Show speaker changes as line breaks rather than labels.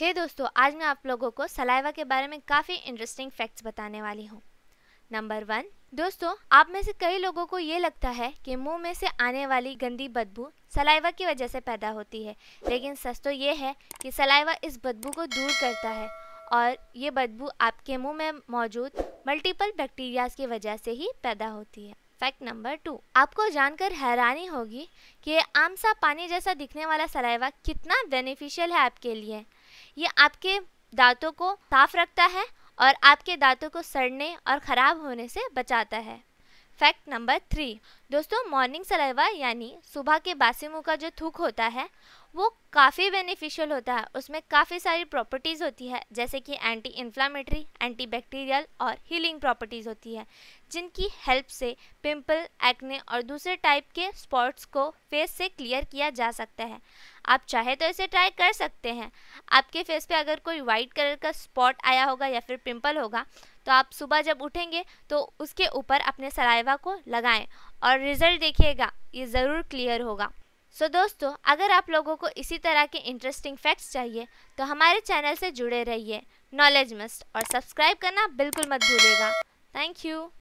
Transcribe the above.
हे hey दोस्तों आज मैं आप लोगों को सलाइवा के बारे में काफ़ी इंटरेस्टिंग फैक्ट्स बताने वाली हूँ नंबर वन दोस्तों आप में से कई लोगों को ये लगता है कि मुंह में से आने वाली गंदी बदबू सलाइवा की वजह से पैदा होती है लेकिन सच तो ये है कि सलाइवा इस बदबू को दूर करता है और ये बदबू आपके मुँह में मौजूद मल्टीपल बैक्टीरियाज की वजह से ही पैदा होती है फैक्ट नंबर टू आपको जानकर हैरानी होगी कि आमसा पानी जैसा दिखने वाला सलाइवा कितना बेनिफिशियल है आपके लिए ये आपके दांतों को साफ रखता है और आपके दांतों को सड़ने और ख़राब होने से बचाता है फैक्ट नंबर थ्री दोस्तों मॉर्निंग सलाइवा यानी सुबह के बासी मुँह का जो थूक होता है वो काफ़ी बेनिफिशियल होता है उसमें काफ़ी सारी प्रॉपर्टीज़ होती है जैसे कि एंटी इन्फ्लामेटरी एंटी बैक्टीरियल और हीलिंग प्रॉपर्टीज़ होती है जिनकी हेल्प से पिंपल एक्ने और दूसरे टाइप के स्पॉट्स को फेस से क्लियर किया जा सकता है आप चाहे तो इसे ट्राई कर सकते हैं आपके फेस पे अगर कोई वाइट कलर का स्पॉट आया होगा या फिर पिंपल होगा तो आप सुबह जब उठेंगे तो उसके ऊपर अपने सलाइवा को लगाएं और रिज़ल्ट देखिएगा ये ज़रूर क्लियर होगा सो so, दोस्तों अगर आप लोगों को इसी तरह के इंटरेस्टिंग फैक्ट्स चाहिए तो हमारे चैनल से जुड़े रहिए नॉलेज मस्ट और सब्सक्राइब करना बिल्कुल मत भूलिएगा थैंक यू